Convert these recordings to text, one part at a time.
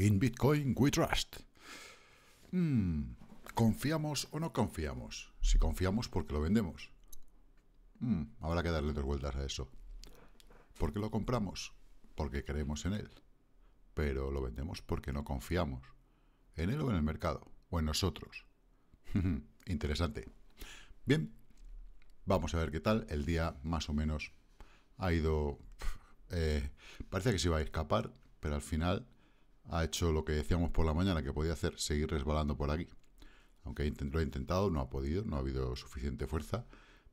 In Bitcoin We Trust. Hmm, ¿Confiamos o no confiamos? Si confiamos, ¿por qué lo vendemos? Hmm, habrá que darle dos vueltas a eso. ¿Por qué lo compramos? Porque creemos en él. Pero lo vendemos porque no confiamos. ¿En él o en el mercado? ¿O en nosotros? Interesante. Bien, vamos a ver qué tal. El día más o menos ha ido... Eh, parece que se iba a escapar, pero al final ha hecho lo que decíamos por la mañana que podía hacer, seguir resbalando por aquí. Aunque lo ha intentado, no ha podido, no ha habido suficiente fuerza.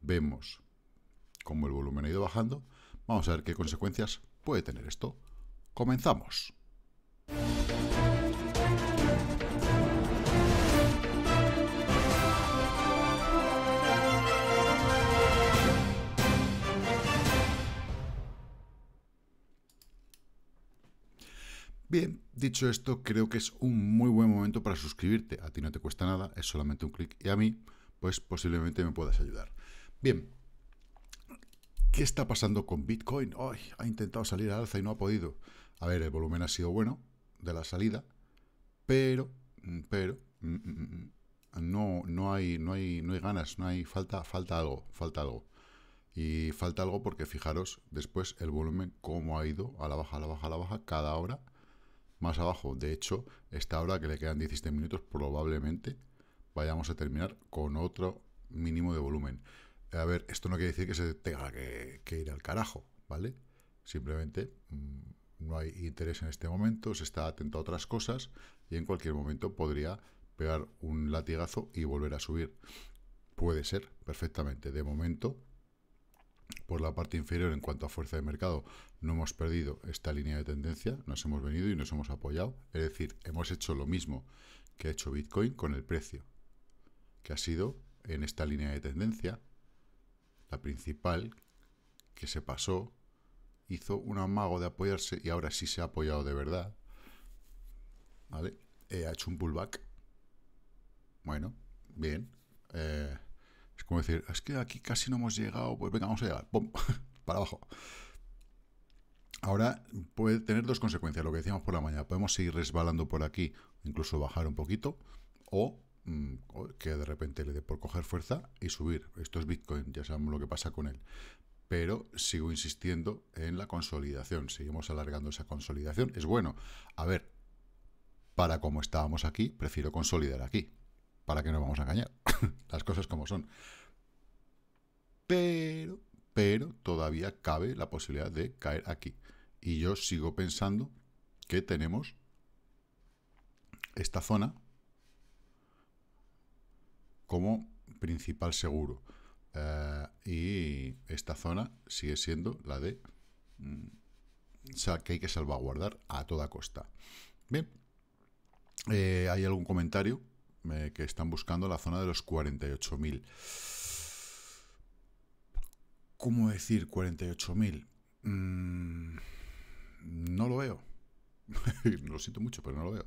Vemos cómo el volumen ha ido bajando. Vamos a ver qué consecuencias puede tener esto. ¡Comenzamos! Bien, Dicho esto, creo que es un muy buen momento para suscribirte. A ti no te cuesta nada, es solamente un clic y a mí, pues posiblemente me puedas ayudar. Bien, ¿qué está pasando con Bitcoin? Hoy ha intentado salir al alza y no ha podido. A ver, el volumen ha sido bueno de la salida, pero, mm, pero, mm, mm, no, no, hay, no, hay, no hay ganas, no hay falta, falta algo, falta algo. Y falta algo porque fijaros después el volumen, cómo ha ido a la baja, a la baja, a la baja, cada hora más abajo. De hecho, esta hora que le quedan 17 minutos, probablemente vayamos a terminar con otro mínimo de volumen. A ver, esto no quiere decir que se tenga que, ir al carajo, ¿vale? Simplemente mm, no hay interés en este momento, se está atento a otras cosas y en cualquier momento podría pegar un latigazo y volver a subir. Puede ser, perfectamente. De momento, por la parte inferior en cuanto a fuerza de mercado, no hemos perdido esta línea de tendencia, nos hemos venido y nos hemos apoyado. Es decir, hemos hecho lo mismo que ha hecho Bitcoin con el precio, que ha sido en esta línea de tendencia, la principal, que se pasó, hizo un amago de apoyarse y ahora sí se ha apoyado de verdad. ¿Vale? Eh, ha hecho un pullback. Bueno, bien. Eh, es como decir, es que aquí casi no hemos llegado, pues venga, vamos a llegar, ¡pum! para abajo. Ahora puede tener dos consecuencias, lo que decíamos por la mañana. Podemos seguir resbalando por aquí, incluso bajar un poquito, mm, o que de repente le dé por coger fuerza y subir. Esto es Bitcoin, ya sabemos lo que pasa con él. Pero sigo insistiendo en la consolidación, seguimos alargando esa consolidación. Es bueno. A ver, para como estábamos aquí, prefiero consolidar aquí, para que no vamos a engañar. las cosas como son. Pero, pero todavía cabe la posibilidad de caer aquí. Y yo sigo pensando que tenemos esta zona como principal seguro. Eh, y esta zona sigue siendo la de mm, sea, que hay que salvaguardar a toda costa. Bien, eh, hay algún comentario que están buscando la zona de los 48.000. ¿Cómo decir 48.000? Mm, no lo veo. lo siento mucho, pero no lo veo.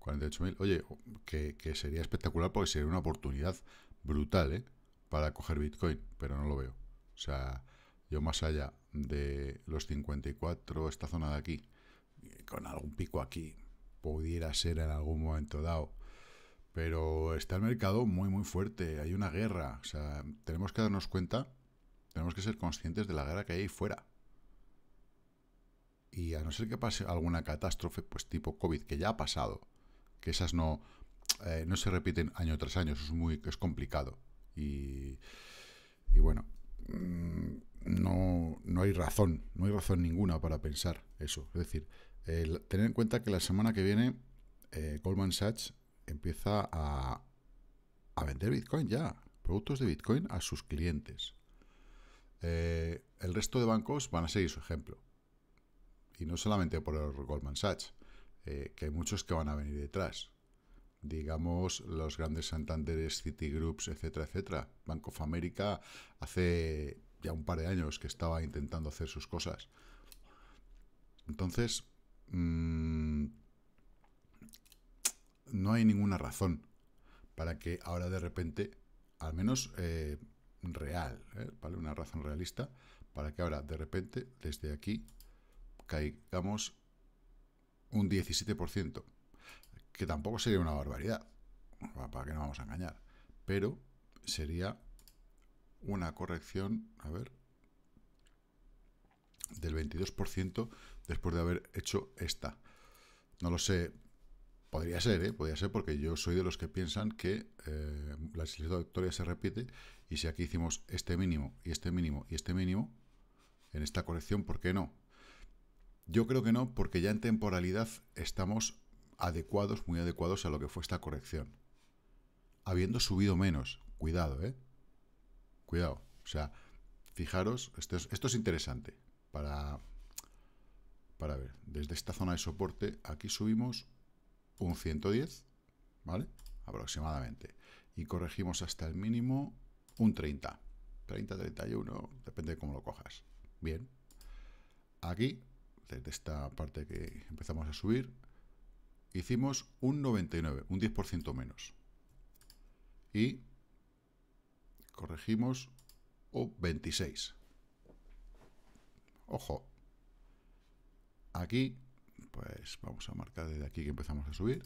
48.000. Oye, que, sería espectacular porque sería una oportunidad brutal ¿eh? para coger Bitcoin, pero no lo veo. O sea, yo más allá de los 54, esta zona de aquí, con algún pico aquí, pudiera ser en algún momento dado pero está el mercado muy, muy fuerte. Hay una guerra. O sea, tenemos que darnos cuenta, tenemos que ser conscientes de la guerra que hay ahí fuera. Y a no ser que pase alguna catástrofe, pues tipo COVID, que ya ha pasado, que esas no, eh, no se repiten año tras año, eso es, muy, es complicado. Y, bueno, mm, no, no hay razón, no hay razón ninguna para pensar eso. Es decir, tener en cuenta que la semana que viene eh, Goldman Sachs empieza a, a vender Bitcoin ya, productos de Bitcoin a sus clientes. Eh, el resto de bancos van a seguir su ejemplo. Y no solamente por el Goldman Sachs, eh, que hay muchos que van a venir detrás. Digamos, los grandes Santander, Citigroups, etcétera, etcétera. Bank of America hace ya un par de años que estaba intentando hacer sus cosas. Entonces, mm, no hay ninguna razón para que ahora de repente, al menos eh, real, eh, ¿vale? Una razón realista, para que ahora de repente, desde aquí, caigamos un 17%, que tampoco sería una barbaridad, para que no vamos a engañar, pero sería una corrección, a ver, del 22% después de haber hecho esta. No lo sé, Podría ser, ¿eh? Podría ser porque yo soy de los que piensan que eh, la historia se repite y si aquí hicimos este mínimo y este mínimo y este mínimo, en esta corrección, ¿por qué no? Yo creo que no, porque ya en temporalidad estamos adecuados, muy adecuados a lo que fue esta corrección. Habiendo subido menos, cuidado, ¿eh? Cuidado. O sea, fijaros, esto es, esto es interesante para, para ver. Desde esta zona de soporte, aquí subimos un 110, ¿vale? Aproximadamente. Y corregimos hasta el mínimo un 30. 30, 31, depende de cómo lo cojas. Bien. Aquí, desde esta parte que empezamos a subir, hicimos un 99, un 10% menos. Y corregimos un 26. Ojo. Aquí pues vamos a marcar desde aquí que empezamos a subir.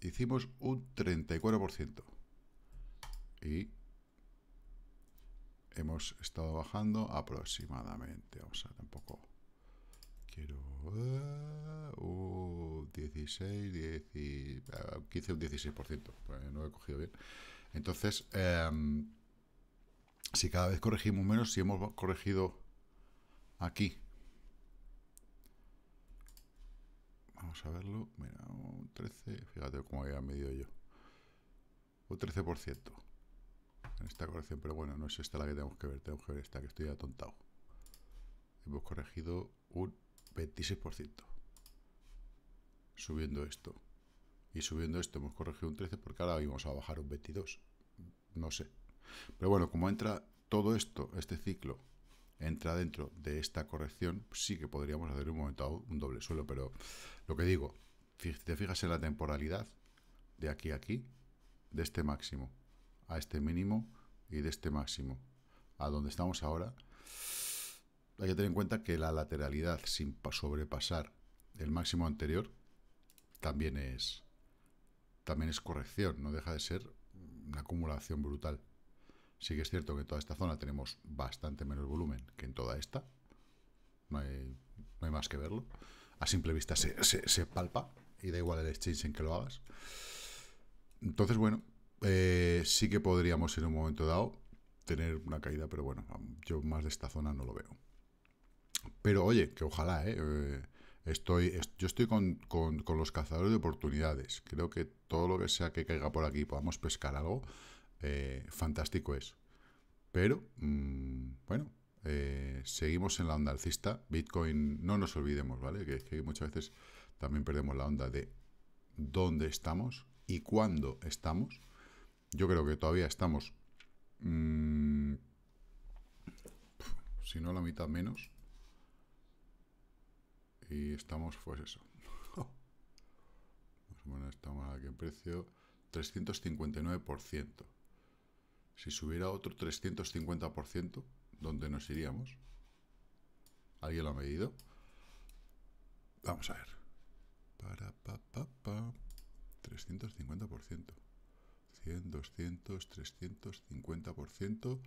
Hicimos un 34%. Y hemos estado bajando aproximadamente. Vamos a tampoco quiero uh, eh, 16, 16. 15, un 16%, eh, pues no lo he cogido bien. Entonces, em, si cada vez corregimos menos, si hemos corregido aquí Vamos a verlo. Mira, un 13. Fíjate cómo había medido yo. Un 13%. En esta corrección, pero bueno, no es esta la que tenemos que ver. Tenemos que ver esta, que estoy atontado. Hemos corregido un 26%. Subiendo esto. Y subiendo esto hemos corregido un 13 porque ahora íbamos a bajar un 22. No sé. Pero bueno, como entra todo esto, este ciclo, entra dentro de esta corrección, pues sí que podríamos hacer un momento un doble suelo, pero lo que digo, te fijas en la temporalidad de aquí a aquí, de este máximo a este mínimo y de este máximo a donde estamos ahora, hay que tener en cuenta que la lateralidad sin sobrepasar el máximo anterior también es también es corrección, no deja de ser una acumulación brutal. Sí que es cierto que en toda esta zona tenemos bastante menos volumen que en toda esta. No hay, más que verlo. A simple vista se, se, palpa y da igual el exchange en que lo hagas. Entonces, bueno, eh, sí que podríamos en un momento dado tener una caída, pero bueno, yo más de esta zona no lo veo. Pero oye, que ojalá, ¿eh? eh estoy, yo estoy con, con, con los cazadores de oportunidades. Creo que todo lo que sea que caiga por aquí podamos pescar algo eh, fantástico es. Pero, mm, bueno, eh, seguimos en la onda alcista. Bitcoin, no nos olvidemos, ¿vale? Que, muchas veces también perdemos la onda de dónde estamos y cuándo estamos. Yo creo que todavía estamos, mm, si no la mitad menos. Y estamos, pues eso. Más o menos estamos aquí en precio 359%. Si subiera otro 350%, ¿dónde nos iríamos? ¿Alguien lo ha medido? Vamos a ver. Para, pa, pa, 350%. 100, 200, 350%.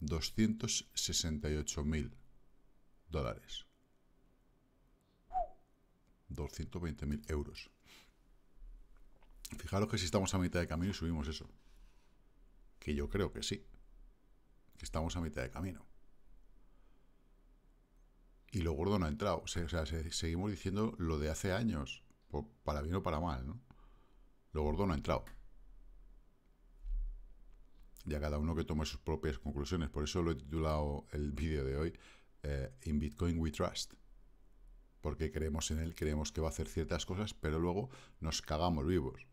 268.000 mil dólares. 220.000 euros. Fijaros que si estamos a mitad de camino y subimos eso. Que yo creo que sí. Que estamos a mitad de camino. Y lo gordo no ha entrado. O sea, seguimos diciendo lo de hace años. para bien o para mal, ¿no? Lo gordo no ha entrado. Ya cada uno que tome sus propias conclusiones. Por eso lo he titulado el vídeo de hoy eh, In Bitcoin We Trust. Porque creemos en él, creemos que va a hacer ciertas cosas, pero luego nos cagamos vivos.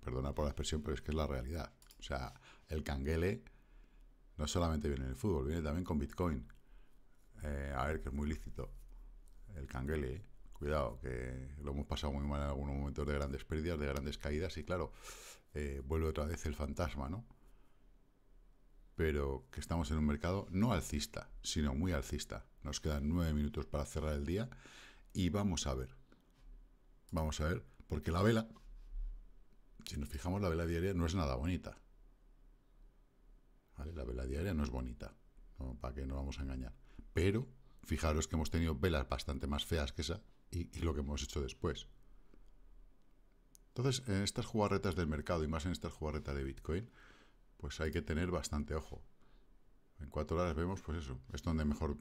Perdona por la expresión, pero es que es la realidad. O sea, el canguele no solamente viene en el fútbol, viene también con Bitcoin. Eh, a ver, que es muy lícito. El canguele, cuidado, que lo hemos pasado muy mal en algunos momentos de grandes pérdidas, de grandes caídas, y claro, eh, vuelve otra vez el fantasma, ¿no? Pero que estamos en un mercado no alcista, sino muy alcista. Nos quedan nueve minutos para cerrar el día y vamos a ver. Vamos a ver, porque la vela, si nos fijamos, la vela diaria no es nada bonita. La vela diaria no es bonita, ¿para que no vamos a engañar? Pero fijaros que hemos tenido velas bastante más feas que esa y, lo que hemos hecho después. Entonces, en estas jugarretas del mercado y más en estas jugarretas de Bitcoin, pues hay que tener bastante ojo. En cuatro horas vemos, pues eso, es donde mejor,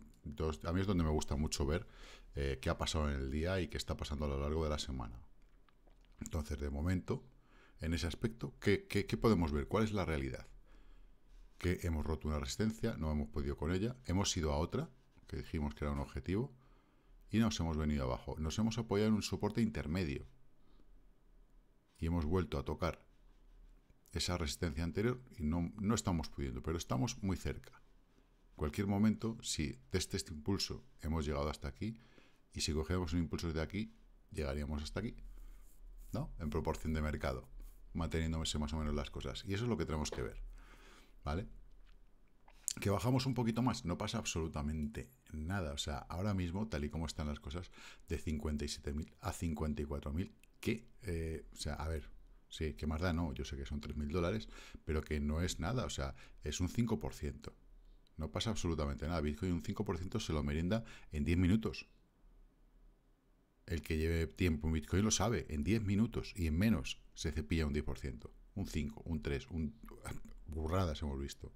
a mí es donde me gusta mucho ver eh, qué ha pasado en el día y qué está pasando a lo largo de la semana. Entonces, de momento, en ese aspecto, qué podemos ver? ¿Cuál es la realidad? que hemos roto una resistencia, no hemos podido con ella, hemos ido a otra, que dijimos que era un objetivo, y nos hemos venido abajo. Nos hemos apoyado en un soporte intermedio y hemos vuelto a tocar esa resistencia anterior y no, no estamos pudiendo, pero estamos muy cerca. cualquier momento, si desde este, este impulso hemos llegado hasta aquí y si cogemos un impulso desde aquí, llegaríamos hasta aquí, ¿no? En proporción de mercado, manteniéndose más o menos las cosas. Y eso es lo que tenemos que ver. ¿vale? Que bajamos un poquito más, no pasa absolutamente nada. O sea, ahora mismo, tal y como están las cosas, de 57.000 a 54.000, que, eh, o sea, a ver, sí, que más da, no, yo sé que son 3.000 dólares, pero que no es nada, o sea, es un 5%. No pasa absolutamente nada. Bitcoin un 5% se lo merienda en 10 minutos. El que lleve tiempo en Bitcoin lo sabe, en 10 minutos y en menos se cepilla un 10%, un 5, un 3, un burradas hemos visto.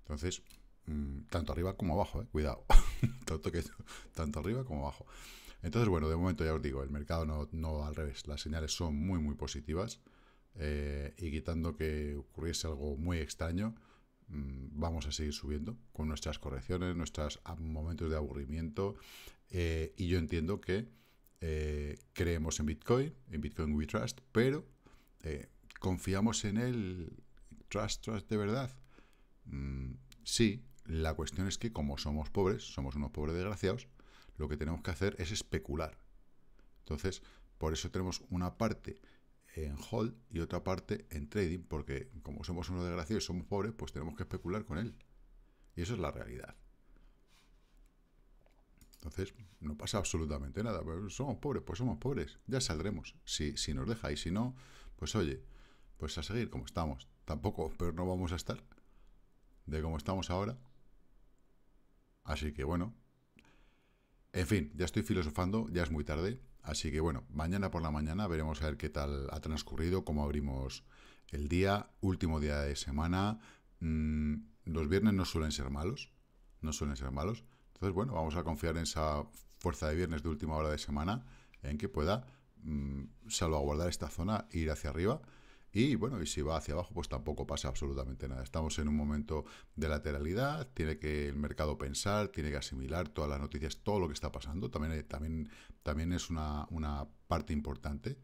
Entonces, mm, tanto arriba como abajo, eh, cuidado. tanto, que, tanto arriba como abajo. Entonces, bueno, de momento ya os digo, el mercado no, al revés. Las señales son muy, muy positivas. Eh, y quitando que ocurriese algo muy extraño, mm, vamos a seguir subiendo con nuestras correcciones, nuestros ah, momentos de aburrimiento. Eh, y yo entiendo que creemos en Bitcoin, en Bitcoin We Trust, pero ¿Confiamos en él? ¿Trust, trust de verdad? Mm, sí, la cuestión es que como somos pobres, somos unos pobres desgraciados, lo que tenemos que hacer es especular. Entonces, por eso tenemos una parte en hold y otra parte en trading, porque como somos unos desgraciados y somos pobres, pues tenemos que especular con él. Y eso es la realidad. Entonces, no pasa absolutamente nada. somos pobres, pues somos pobres. Ya saldremos. Si, si nos deja y si no, pues oye, pues a seguir como estamos. Tampoco, pero no vamos a estar de como estamos ahora. Así que bueno. En fin, ya estoy filosofando, ya es muy tarde. Así que bueno, mañana por la mañana veremos a ver qué tal ha transcurrido, cómo abrimos el día, último día de semana. Mm, los viernes no suelen ser malos, no suelen ser malos. Entonces, bueno, vamos a confiar en esa fuerza de viernes de última hora de semana, en que pueda mm, salvaguardar esta zona ir hacia arriba. Y bueno, y si va hacia abajo, pues tampoco pasa absolutamente nada. Estamos en un momento de lateralidad, tiene que el mercado pensar, tiene que asimilar todas las noticias, todo lo que está pasando. También, eh, también, también es una, una parte importante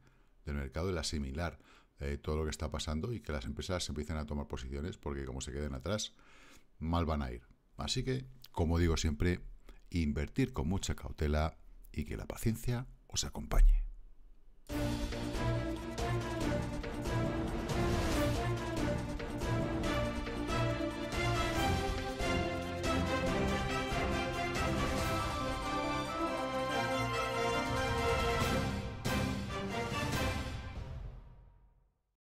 del mercado el asimilar eh, todo lo que está pasando y que las empresas empiecen a tomar posiciones, porque como se queden atrás, mal van a ir. Así que, como digo siempre, invertir con mucha cautela y que la paciencia os acompañe.